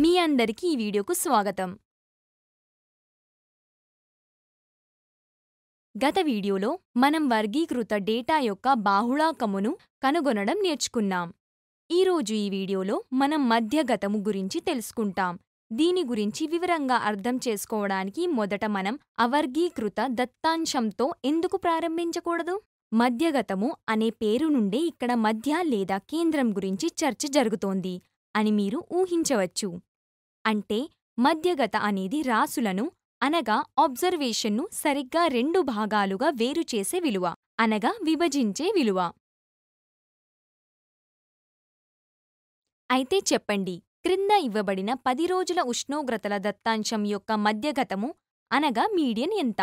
మీ అందరికీ ఈ వీడియోకు స్వాగతం గత వీడియోలో మనం వర్గీకృత డేటా యొక్క బాహుళాకమును కనుగొనడం నేర్చుకున్నాం ఈరోజు ఈ వీడియోలో మనం మధ్యగతము గురించి తెలుసుకుంటాం దీని గురించి వివరంగా అర్థం చేసుకోవడానికి మొదట మనం అవర్గీకృత దత్తాంశంతో ఎందుకు ప్రారంభించకూడదు మధ్యగతము అనే పేరు నుండే ఇక్కడ మధ్య లేదా కేంద్రం గురించి చర్చ జరుగుతోంది అని మీరు ఊహించవచ్చు అంటే మధ్యగత అనేది రాసులను అనగా ఆబ్జర్వేషన్ను సరిగ్గా రెండు భాగాలుగా వేరుచేసే విలువ అనగా విభజించే విలువ అయితే చెప్పండి క్రింద ఇవ్వబడిన పది రోజుల ఉష్ణోగ్రతల దత్తాంశం యొక్క మధ్యగతము అనగా మీడియన్ ఎంత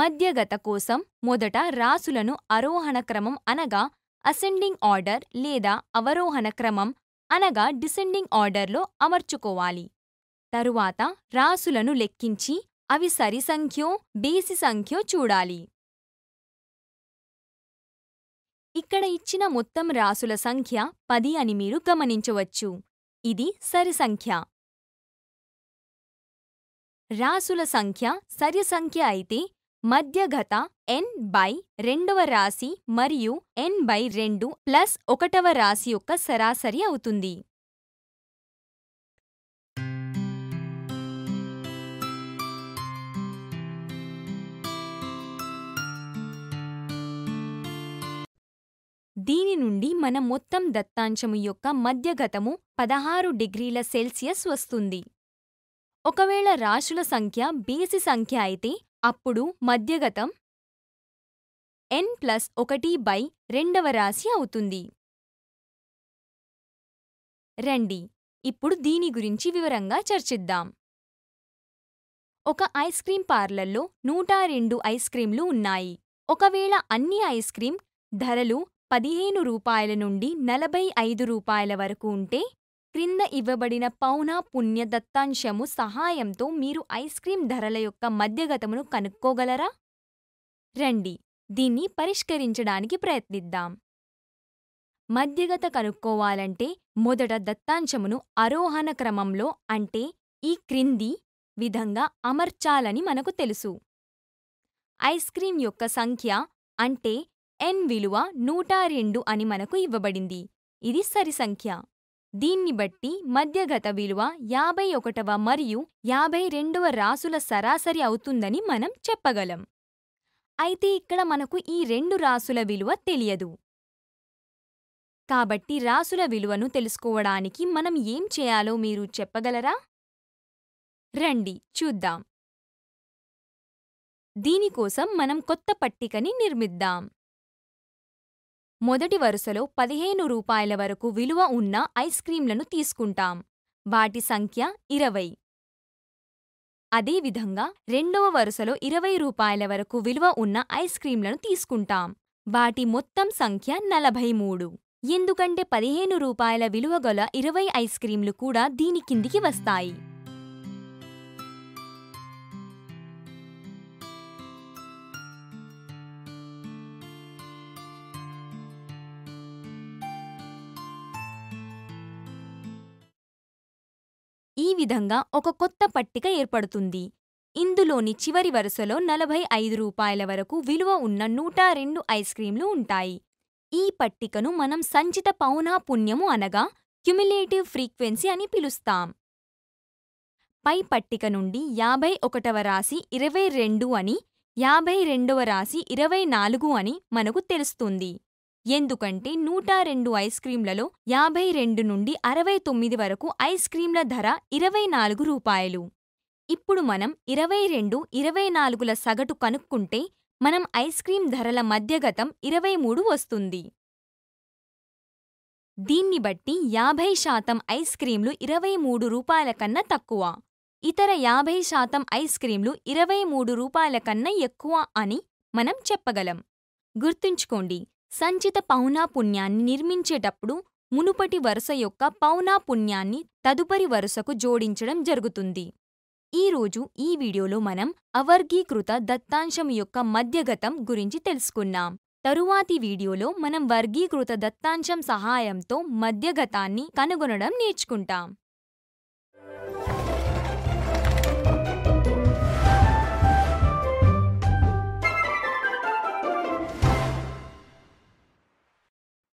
మధ్యగత కోసం మొదట రాసులను ఆరోహణ క్రమం అనగా అసెండింగ్ ఆర్డర్ లేదా అవరోహణ క్రమం అనగా డిసెండింగ్ ఆర్డర్లో అమర్చుకోవాలి తరువాత రాసులను లెక్కించి అవి సరి సంఖ్యో బేసి సంఖ్యో చూడాలి ఇక్కడ ఇచ్చిన మొత్తం రాసుల సంఖ్య పది అని మీరు గమనించవచ్చు ఇది సరి సంఖ్య రాసుల సంఖ్య సరి సంఖ్య అయితే మధ్యగత ఎన్ బై రెండవ రాశి మరియు ఎన్ బై రెండు ప్లస్ ఒకటవ రాశి యొక్క సరాసరి అవుతుంది దీని నుండి మన మొత్తం దత్తాంశము యొక్క మధ్యగతము పదహారు డిగ్రీల సెల్సియస్ వస్తుంది ఒకవేళ రాశుల సంఖ్య బేసి సంఖ్య అయితే అప్పుడు మధ్యగతం ఎన్ ప్లస్ ఒకటి బై రెండవ రాశి అవుతుంది రండి ఇప్పుడు దీని గురించి వివరంగా చర్చిద్దాం ఒక ఐస్ క్రీం పార్లర్లో నూట రెండు ఐస్ క్రీంలు ఉన్నాయి ఒకవేళ అన్ని ఐస్ క్రీం ధరలు పదిహేను రూపాయల నుండి నలభై ఐదు రూపాయల వరకు ఉంటే క్రింద ఇవ్వబడిన పౌనా పుణ్య దత్తాంశము సహాయంతో మీరు ఐస్ క్రీం ధరల యొక్క మధ్యగతమును కనుక్కోగలరా రండి దీన్ని పరిష్కరించడానికి ప్రయత్నిద్దాం మధ్యగత కనుక్కోవాలంటే మొదట దత్తాంశమును అరోహణ క్రమంలో అంటే ఈ క్రింది విధంగా అమర్చాలని మనకు తెలుసు ఐస్ క్రీం యొక్క సంఖ్య అంటే ఎన్ విలువ నూట రెండు అని మనకు ఇవ్వబడింది ఇది సరిసంఖ్య సంఖ్య దీన్ని బట్టి మధ్యగత విలువ యాభై ఒకటవ మరియు యాభై రెండవ రాసుల సరాసరి అవుతుందని మనం చెప్పగలం అయితే ఇక్కడ మనకు ఈ రెండు రాసుల విలువ తెలియదు కాబట్టి రాసుల విలువను తెలుసుకోవడానికి మనం ఏం చేయాలో మీరు చెప్పగలరా రండి చూద్దాం దీనికోసం మనం కొత్త పట్టికని నిర్మిద్దాం మొదటి వరుసలో పదిహేను రూపాయల వరకు విలువ ఉన్న ఐస్ క్రీంలను తీసుకుంటాం వాటి సంఖ్య ఇరవై అదేవిధంగా రెండవ వరుసలో ఇరవై రూపాయల వరకు విలువ ఉన్న ఐస్ క్రీంలను తీసుకుంటాం వాటి మొత్తం సంఖ్య నలభై మూడు ఎందుకంటే పదిహేను రూపాయల విలువ గల ఇరవై ఐస్ క్రీంలు కూడా దీని కిందికి వస్తాయి ఈ విధంగా ఒక కొత్త పట్టిక ఏర్పడుతుంది ఇందులోని చివరి వరుసలో నలభై ఐదు రూపాయల వరకు విలువ ఉన్న నూట రెండు ఐస్ క్రీంలు ఉంటాయి ఈ పట్టికను మనం సంచిత పౌనా పుణ్యము అనగా క్యుములేటివ్ ఫ్రీక్వెన్సీ అని పిలుస్తాం పై పట్టిక నుండి యాభై ఒకటవ రాశి ఇరవై రెండు అని యాభై రెండవ రాశి ఇరవై నాలుగు అని మనకు తెలుస్తుంది ఎందుకంటే నూట రెండు ఐస్ క్రీంలలో యాభై రెండు నుండి అరవై తొమ్మిది వరకు ఐస్ క్రీంల ధర ఇరవై నాలుగు రూపాయలు ఇప్పుడు మనం ఇరవై రెండు ఇరవై నాలుగుల సగటు కనుక్కుంటే మనం ఐస్ క్రీం ధరల మధ్యగతం ఇరవై మూడు వస్తుంది దీన్ని బట్టి యాభై శాతం ఐస్ క్రీంలు ఇరవై మూడు రూపాయల కన్నా తక్కువ ఇతర యాభై శాతం ఐస్ క్రీంలు ఇరవై మూడు రూపాయల కన్నా ఎక్కువ అని మనం చెప్పగలం గుర్తుంచుకోండి సంచిత పౌనాపుణ్యాన్ని నిర్మించేటప్పుడు మునుపటి వరుస యొక్క పౌనాపుణ్యాన్ని తదుపరి వరుసకు జోడించడం జరుగుతుంది ఈరోజు ఈ వీడియోలో మనం అవర్గీకృత దత్తాంశం యొక్క మధ్యగతం గురించి తెలుసుకున్నాం తరువాతి వీడియోలో మనం వర్గీకృత దత్తాంశం సహాయంతో మధ్యగతాన్ని కనుగొనడం నేర్చుకుంటాం